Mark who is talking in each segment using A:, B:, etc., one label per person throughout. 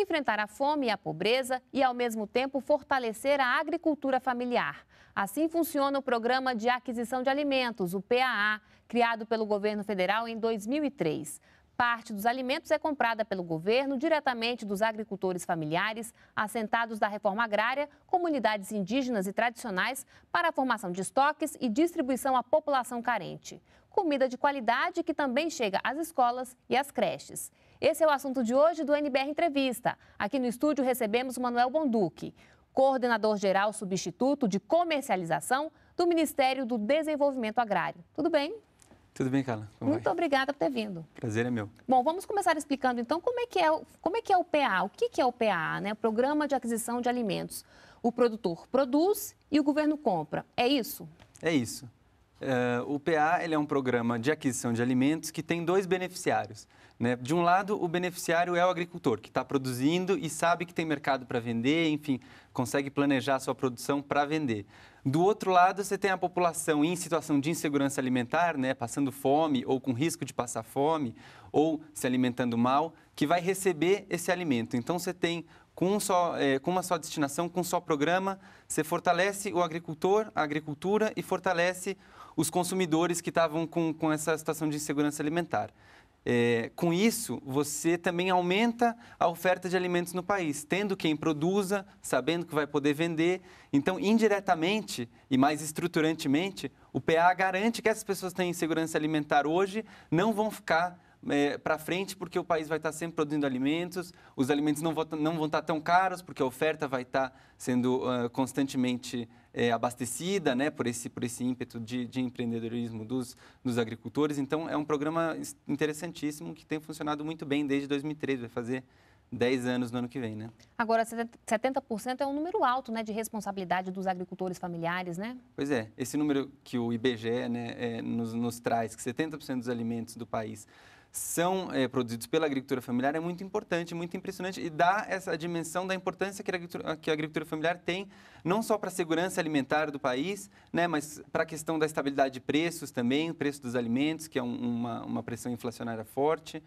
A: enfrentar a fome e a pobreza e, ao mesmo tempo, fortalecer a agricultura familiar. Assim funciona o Programa de Aquisição de Alimentos, o PAA, criado pelo governo federal em 2003 parte dos alimentos é comprada pelo governo diretamente dos agricultores familiares, assentados da reforma agrária, comunidades indígenas e tradicionais, para a formação de estoques e distribuição à população carente. Comida de qualidade que também chega às escolas e às creches. Esse é o assunto de hoje do NBR Entrevista. Aqui no estúdio recebemos o Manuel Bonduque, coordenador-geral substituto de comercialização do Ministério do Desenvolvimento Agrário. Tudo bem?
B: Tudo bem, Carla? Como Muito
A: vai? obrigada por ter vindo. Prazer é meu. Bom, vamos começar explicando então como é que é, como é, que é o PA, o que, que é o PA, né? O Programa de Aquisição de Alimentos. O produtor produz e o governo compra. É isso?
B: É isso. Uh, o PA ele é um programa de aquisição de alimentos que tem dois beneficiários. Né? De um lado, o beneficiário é o agricultor, que está produzindo e sabe que tem mercado para vender, enfim, consegue planejar a sua produção para vender. Do outro lado, você tem a população em situação de insegurança alimentar, né? passando fome ou com risco de passar fome ou se alimentando mal, que vai receber esse alimento. Então, você tem com, um só, é, com, uma só destinação, com um só programa, você fortalece o agricultor, a agricultura e fortalece os consumidores que estavam com, com essa situação de insegurança alimentar. É, com isso, você também aumenta a oferta de alimentos no país, tendo quem produza, sabendo que vai poder vender. Então, indiretamente e mais estruturantemente, o PA garante que essas pessoas que têm insegurança alimentar hoje não vão ficar é, para frente, porque o país vai estar sempre produzindo alimentos, os alimentos não vão, não vão estar tão caros, porque a oferta vai estar sendo uh, constantemente é, abastecida né, por, esse, por esse ímpeto de, de empreendedorismo dos, dos agricultores. Então, é um programa interessantíssimo que tem funcionado muito bem desde 2013, vai fazer 10 anos no ano que vem, né?
A: Agora, 70% é um número alto, né, de responsabilidade dos agricultores familiares, né?
B: Pois é, esse número que o IBGE né, é, nos, nos traz, que 70% dos alimentos do país são é, produzidos pela agricultura familiar é muito importante, muito impressionante e dá essa dimensão da importância que a agricultura, que a agricultura familiar tem, não só para a segurança alimentar do país, né, mas para a questão da estabilidade de preços também, o preço dos alimentos, que é um, uma, uma pressão inflacionária forte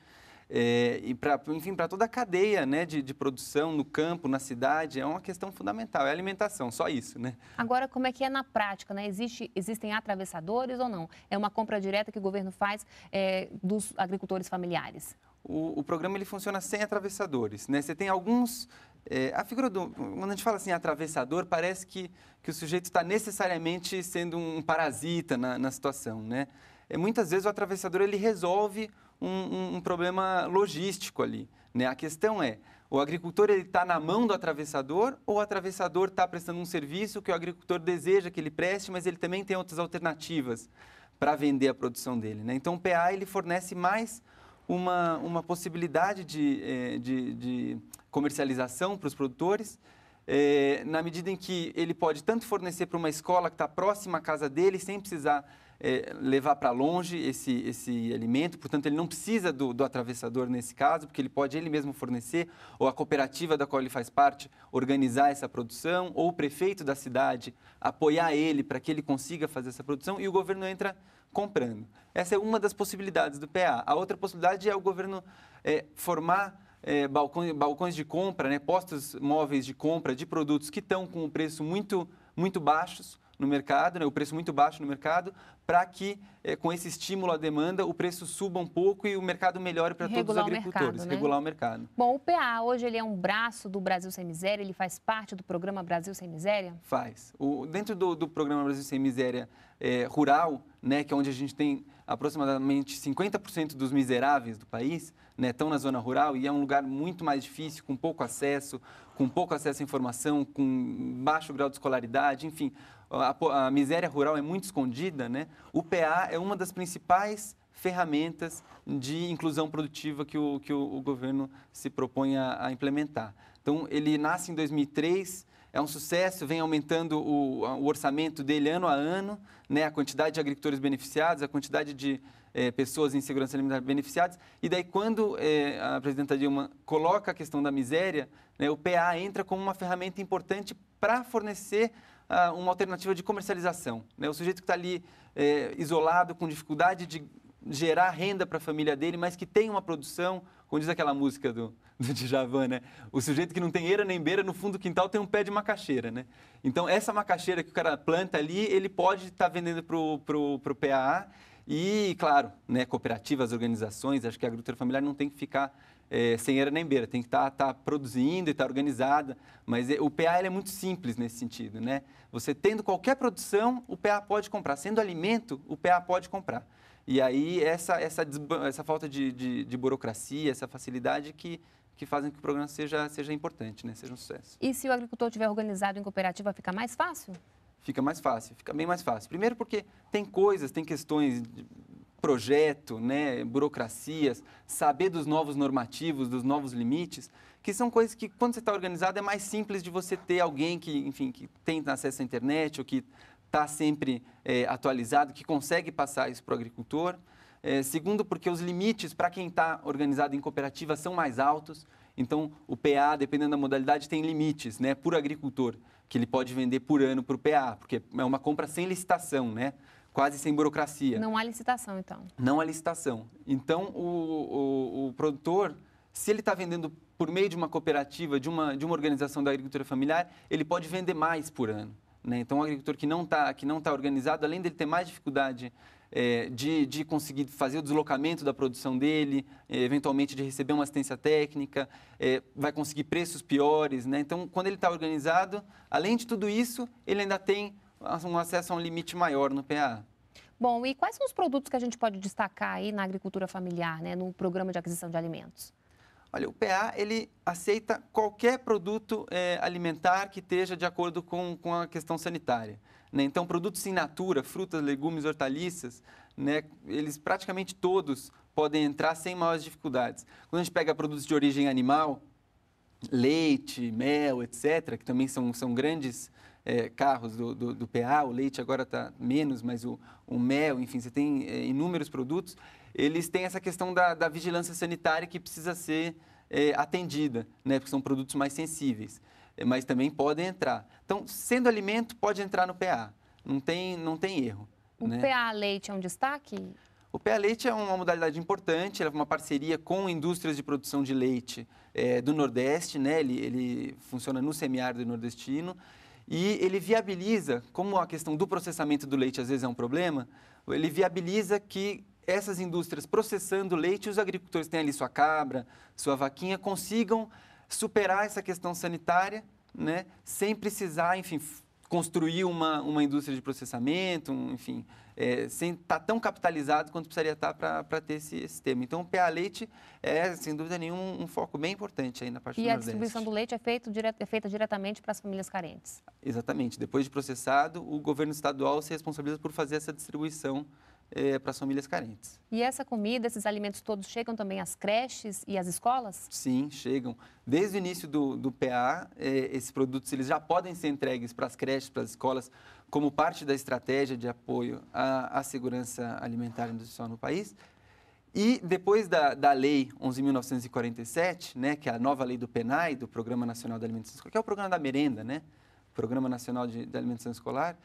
B: é, e para enfim para toda a cadeia né, de, de, produção no campo na cidade é uma questão fundamental é alimentação só isso né
A: agora como é que é na prática né Existe, existem atravessadores ou não é uma compra direta que o governo faz é, dos agricultores familiares
B: o, o, programa ele funciona sem atravessadores né você tem alguns é, a figura do quando a gente fala assim atravessador parece que que o sujeito está necessariamente sendo um parasita na, na situação né é, muitas vezes o atravessador ele resolve um, um problema logístico ali. Né? A questão é, o agricultor está na mão do atravessador ou o atravessador está prestando um serviço que o agricultor deseja que ele preste, mas ele também tem outras alternativas para vender a produção dele. Né? Então, o PA ele fornece mais uma, uma possibilidade de, eh, de, de comercialização para os produtores, é, na medida em que ele pode tanto fornecer para uma escola que está próxima à casa dele, sem precisar é, levar para longe esse, esse alimento, portanto, ele não precisa do, do, atravessador nesse caso, porque ele pode ele mesmo fornecer, ou a cooperativa da qual ele faz parte organizar essa produção, ou o prefeito da cidade apoiar ele para que ele consiga fazer essa produção e o governo entra comprando. Essa é uma das possibilidades do PA. A outra possibilidade é o governo é, formar é, balcões, balcões, de compra, né, postos móveis de compra de produtos que estão com o preço muito, muito baixos no mercado, né, o preço muito baixo no mercado, para que é, com esse estímulo à demanda o preço suba um pouco e o mercado melhore para todos os agricultores, mercado, né? regular o mercado.
A: Bom, o PA hoje ele é um braço do Brasil Sem Miséria, ele faz parte do programa Brasil Sem Miséria?
B: Faz. O, dentro do, do programa Brasil Sem Miséria é, Rural, né, que é onde a gente tem aproximadamente 50% dos miseráveis do país, né, estão na zona rural e é um lugar muito mais difícil, com pouco acesso, com pouco acesso à informação, com baixo grau de escolaridade, enfim, a, a miséria rural é muito escondida, né? O PA é uma das principais ferramentas de inclusão produtiva que o, que o, o governo se propõe a, a, implementar. Então, ele nasce em 2003, é um sucesso, vem aumentando o, o orçamento dele ano a ano, né, a quantidade de agricultores beneficiados, a quantidade de, é, pessoas em segurança alimentar beneficiadas. E daí, quando é, a presidenta Dilma coloca a questão da miséria, né, o PA entra como uma ferramenta importante para fornecer uh, uma alternativa de comercialização. Né? O sujeito que está ali é, isolado, com dificuldade de gerar renda para a família dele, mas que tem uma produção, como diz aquela música do, do Djavan, né? O sujeito que não tem eira nem beira, no fundo do quintal tem um pé de macaxeira, né? Então, essa macaxeira que o cara planta ali, ele pode estar tá vendendo para o PAA e, claro, né, cooperativas, organizações, acho que a agricultura familiar não tem que ficar é, sem era nem beira, tem que estar tá, tá produzindo e estar tá organizada, mas é, o PA é muito simples nesse sentido, né? Você tendo qualquer produção, o PA pode comprar, sendo alimento, o PA pode comprar. E aí essa, essa, essa falta de, de, de burocracia, essa facilidade que que fazem que o programa seja, seja importante, né? seja um sucesso.
A: E se o agricultor tiver organizado em cooperativa, fica mais fácil?
B: Fica mais fácil, fica bem mais fácil. Primeiro porque tem coisas, tem questões de projeto, né, burocracias, saber dos novos normativos, dos novos limites, que são coisas que quando você está organizado é mais simples de você ter alguém que, enfim, que tem acesso à internet ou que está sempre é, atualizado, que consegue passar isso para o agricultor. É, segundo, porque os limites para quem está organizado em cooperativa são mais altos. Então, o PA, dependendo da modalidade, tem limites né, por agricultor que ele pode vender por ano para o PA, porque é uma compra sem licitação, né? Quase sem burocracia. Não
A: há licitação, então.
B: Não há licitação. Então, o, o, o produtor, se ele está vendendo por meio de uma cooperativa, de uma, de uma organização da agricultura familiar, ele pode vender mais por ano. Né? Então, o agricultor que não está tá organizado, além dele ter mais dificuldade é, de, de conseguir fazer o deslocamento da produção dele, é, eventualmente de receber uma assistência técnica, é, vai conseguir preços piores. Né? Então, quando ele está organizado, além de tudo isso, ele ainda tem um acesso a um limite maior no PA.
A: Bom, e quais são os produtos que a gente pode destacar aí na agricultura familiar, né, no programa de aquisição de alimentos?
B: Olha, o PA ele aceita qualquer produto é, alimentar que esteja de acordo com, com a questão sanitária. Né? Então, produtos in natura, frutas, legumes, hortaliças, né? eles praticamente todos podem entrar sem maiores dificuldades. Quando a gente pega produtos de origem animal, leite, mel, etc., que também são, são grandes é, carros do, do, do, PA, o leite agora está menos, mas o, o mel, enfim, você tem é, inúmeros produtos eles têm essa questão da, da vigilância sanitária que precisa ser é, atendida, né? Porque são produtos mais sensíveis, é, mas também podem entrar. Então, sendo alimento, pode entrar no PA. Não tem, não tem erro. O né?
A: PA leite é um destaque?
B: O PA leite é uma modalidade importante, é uma parceria com indústrias de produção de leite é, do Nordeste, né? Ele, ele funciona no semiárido nordestino e ele viabiliza, como a questão do processamento do leite às vezes é um problema, ele viabiliza que essas indústrias processando leite, os agricultores têm ali sua cabra, sua vaquinha, consigam superar essa questão sanitária, né, sem precisar, enfim, construir uma, uma indústria de processamento, um, enfim, é, sem estar tá tão capitalizado quanto precisaria estar tá para ter esse, esse tema. Então, o PA Leite é, sem dúvida nenhuma, um foco bem importante aí na parte e do E a Nordeste. distribuição
A: do leite é, feito, dire, é feita diretamente para as famílias carentes?
B: Exatamente. Depois de processado, o governo estadual se responsabiliza por fazer essa distribuição é, eh, para as famílias carentes.
A: E essa comida, esses alimentos todos chegam também às creches e às escolas?
B: Sim, chegam. Desde o início do, do PA, é, eh, esses produtos eles já podem ser entregues para as creches, para as escolas, como parte da estratégia de apoio à, à segurança alimentar e nutricional no país. E depois da, da lei 11.947, né, que é a nova lei do PENAI, do Programa Nacional de Alimentação Escolar, que é o programa da merenda, né? Programa Nacional de, de Alimentação Escolar,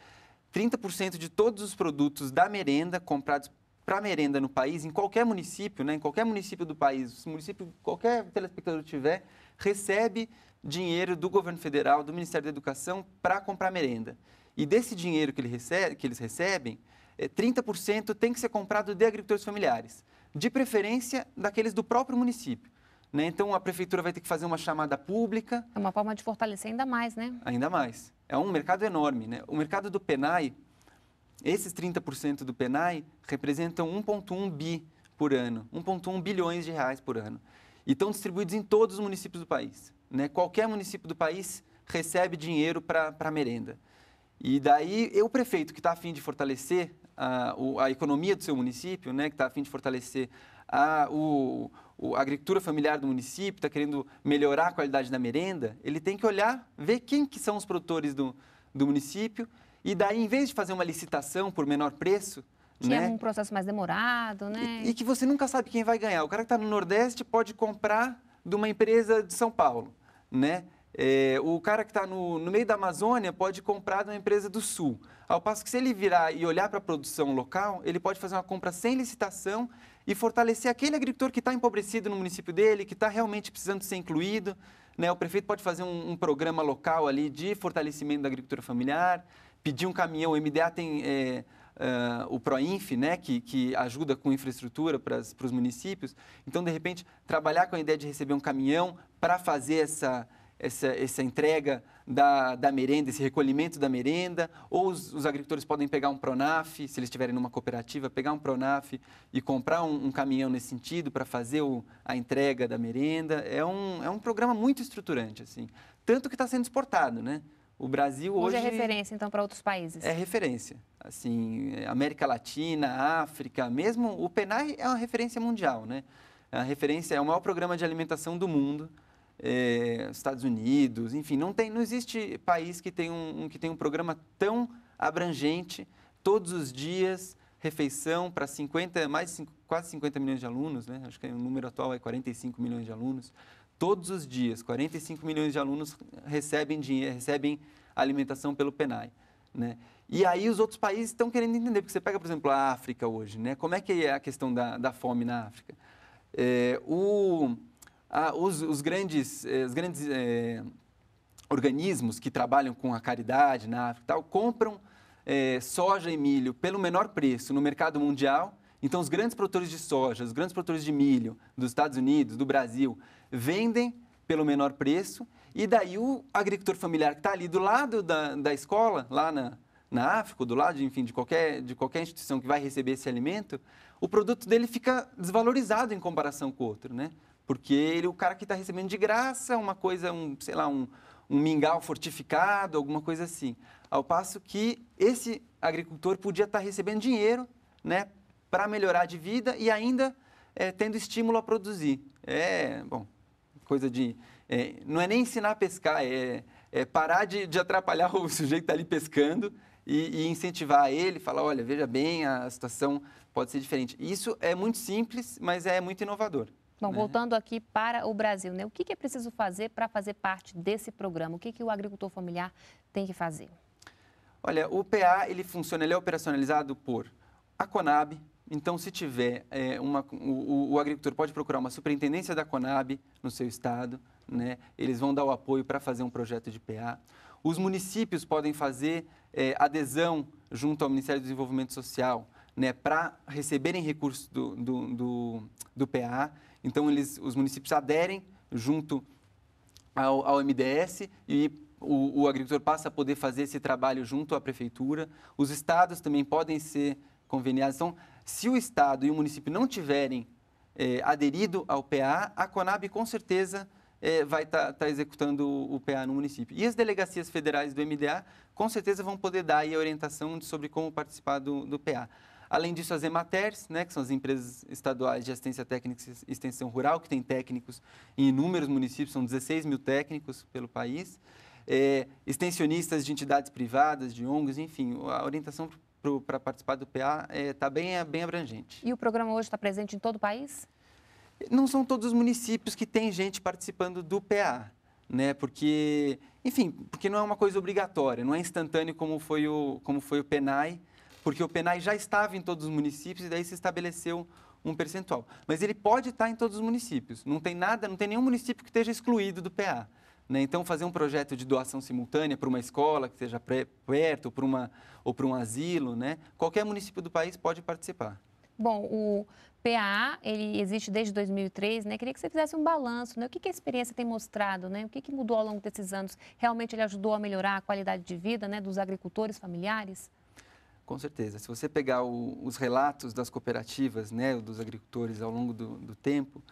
B: 30% de todos os produtos da merenda comprados para merenda no país, em qualquer município, né, em qualquer município do país, município qualquer telespectador tiver, recebe dinheiro do governo federal, do Ministério da Educação para comprar merenda. E desse dinheiro que, ele recebe, que eles recebem, 30% é, tem que ser comprado de agricultores familiares, de preferência daqueles do próprio município. Né? Então, a prefeitura vai ter que fazer uma chamada pública.
A: É uma forma de fortalecer ainda mais, né?
B: Ainda mais é um mercado enorme. Né? O mercado do PENAI, esses 30% do PENAI representam 1,1 bi por ano, 1,1 bilhões de reais por ano. E estão distribuídos em todos os municípios do país. Né? Qualquer município do país recebe dinheiro para merenda. E daí, o prefeito que está afim de fortalecer a, a economia do seu município, né, que está afim de fortalecer a, o, o, a agricultura familiar do município, está querendo melhorar a qualidade da merenda, ele tem que olhar, ver quem que são os produtores do, do município e daí, em vez de fazer uma licitação por menor preço, que né? é um
A: processo mais demorado, né?
B: E, e, que você nunca sabe quem vai ganhar. O cara que está no Nordeste pode comprar de uma empresa de São Paulo, né? É, o cara que está no, no meio da Amazônia pode comprar de uma empresa do Sul. Ao passo que se ele virar e olhar para a produção local, ele pode fazer uma compra sem licitação e fortalecer aquele agricultor que está empobrecido no município dele, que está realmente precisando ser incluído. Né? O prefeito pode fazer um, um, programa local ali de fortalecimento da agricultura familiar, pedir um caminhão. O MDA tem é, uh, o PROINF, né? que, que ajuda com infraestrutura para os municípios. Então, de repente, trabalhar com a ideia de receber um caminhão para fazer essa essa, essa entrega da, da merenda, esse recolhimento da merenda, ou os, os, agricultores podem pegar um Pronaf, se eles estiverem numa cooperativa, pegar um Pronaf e comprar um, um caminhão nesse sentido para fazer o, a entrega da merenda. É um, é um programa muito estruturante, assim. Tanto que está sendo exportado, né? O Brasil é hoje... Hoje é
A: referência, então, para outros países.
B: É referência. Assim, América Latina, África, mesmo o PENAI é uma referência mundial, né? É uma referência, é o maior programa de alimentação do mundo. Eh, Estados Unidos, enfim, não, tem, não existe país que tem um, um que tem um programa tão abrangente, todos os dias, refeição para 50, mais quase 50 milhões de alunos, né? acho que o número atual é 45 milhões de alunos. Todos os dias, 45 milhões de alunos recebem dinheiro, recebem alimentação pelo PENAI. Né? E aí os outros países estão querendo entender, porque você pega, por exemplo, a África hoje, né? como é que é a questão da, da fome na África? É, o, ah, os, os, grandes, eh, os grandes eh, organismos que trabalham com a caridade na África tal, compram eh, soja e milho pelo menor preço no mercado mundial. Então, os grandes produtores de soja, os grandes produtores de milho dos Estados Unidos, do Brasil, vendem pelo menor preço. E daí o agricultor familiar que está ali do lado da, da escola, lá na, na África, do lado, enfim, de qualquer, de qualquer instituição que vai receber esse alimento, o produto dele fica desvalorizado em comparação com o outro, né? Porque ele, o cara que está recebendo de graça, uma coisa, um, sei lá, um, um mingau fortificado, alguma coisa assim. Ao passo que esse agricultor podia estar tá recebendo dinheiro né, para melhorar de vida e ainda é, tendo estímulo a produzir. É, bom, coisa de. É, não é nem ensinar a pescar, é, é parar de, de, atrapalhar o sujeito que está ali pescando e, e, incentivar ele, falar: olha, veja bem, a situação pode ser diferente. Isso é muito simples, mas é muito inovador.
A: Bom, né? voltando aqui para o Brasil, né? o que, que é preciso fazer para fazer parte desse programa? O que, que o agricultor familiar tem que fazer?
B: Olha, o PA ele funciona, ele é operacionalizado por a Conab. Então, se tiver é, uma, o, o agricultor pode procurar uma superintendência da Conab no seu estado, né? Eles vão dar o apoio para fazer um projeto de PA. Os municípios podem fazer é, adesão junto ao Ministério do Desenvolvimento Social, né? Para receberem recursos do, do, do, do PA. Então, eles, os municípios aderem junto ao, ao MDS e o, o, agricultor passa a poder fazer esse trabalho junto à prefeitura. Os estados também podem ser conveniados. Então, se o estado e o município não tiverem eh, aderido ao PA, a Conab com certeza eh, vai estar tá, tá executando o, o, PA no município. E as delegacias federais do MDA com certeza vão poder dar aí a orientação sobre como participar do, do PA. Além disso, as EMATERs, né, que são as empresas estaduais de assistência técnica e extensão rural, que tem técnicos em inúmeros municípios, são 16 mil técnicos pelo país, é, extensionistas de entidades privadas, de ONGs, enfim, a orientação para participar do PA está eh, é, bem, é, bem abrangente. E o programa hoje está presente em todo o país? Não são todos os municípios que têm gente participando do PA, né? Porque, enfim, porque não é uma coisa obrigatória, não é instantâneo como foi o, como foi o PENAI, porque o PNAE já estava em todos os municípios e daí se estabeleceu um percentual. Mas ele pode estar em todos os municípios. Não tem nada, não tem nenhum município que esteja excluído do PA. Né? Então, fazer um projeto de doação simultânea para uma escola que esteja perto, ou para um asilo, né? qualquer município do país pode participar.
A: Bom, o PA ele existe desde 2003, né? Queria que você fizesse um balanço, né? O que, que a experiência tem mostrado, né? O que, que mudou ao longo desses anos? Realmente ele ajudou a melhorar a qualidade de vida, né? Dos agricultores familiares?
B: Com certeza. Se você pegar o, os relatos das cooperativas, né, dos agricultores ao longo do, do tempo,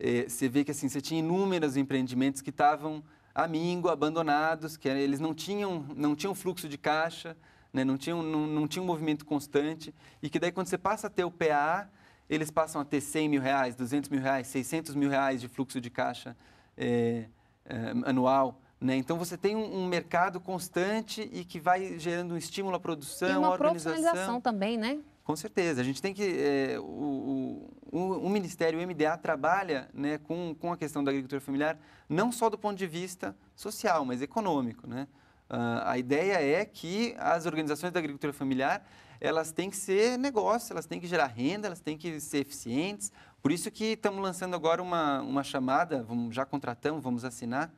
B: eh, você vê que assim, você tinha inúmeros empreendimentos que estavam amingo, abandonados, que eles não tinham, não tinham fluxo de caixa, né, não, tinham, não, não tinham um movimento constante, e que daí quando você passa a ter o PA, eles passam a ter 100 mil reais, 200 mil reais, 600 mil reais de fluxo de caixa eh, eh, anual. Né? Então você tem um, um, mercado constante e que vai gerando um estímulo à produção, e uma organização. profissionalização também, né? Com certeza. A gente tem que. É, o, o, o, Ministério, o MDA, trabalha né, com, com a questão da agricultura familiar, não só do ponto de vista social, mas econômico. Né? Uh, a ideia é que as organizações da agricultura familiar elas têm que ser negócio, elas têm que gerar renda, elas têm que ser eficientes. Por isso que estamos lançando agora uma, uma chamada, vamos, já contratamos, vamos assinar,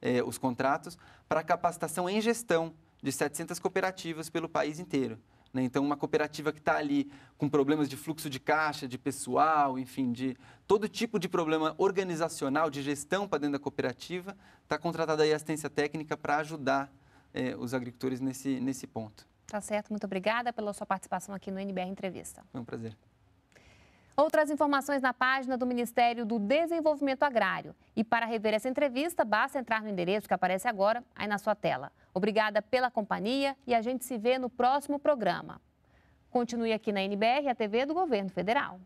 B: eh, os contratos para capacitação em gestão de 700 cooperativas pelo país inteiro. Né? Então, uma cooperativa que está ali com problemas de fluxo de caixa, de pessoal, enfim, de todo tipo de problema organizacional, de gestão para dentro da cooperativa, está contratada aí assistência técnica para ajudar eh, os agricultores nesse, nesse ponto.
A: Tá certo, muito obrigada pela sua participação aqui no NBR Entrevista. Foi um prazer. Outras informações na página do Ministério do Desenvolvimento Agrário. E para rever essa entrevista, basta entrar no endereço que aparece agora aí na sua tela. Obrigada pela companhia e a gente se vê no próximo programa. Continue aqui na NBR, a TV do Governo Federal.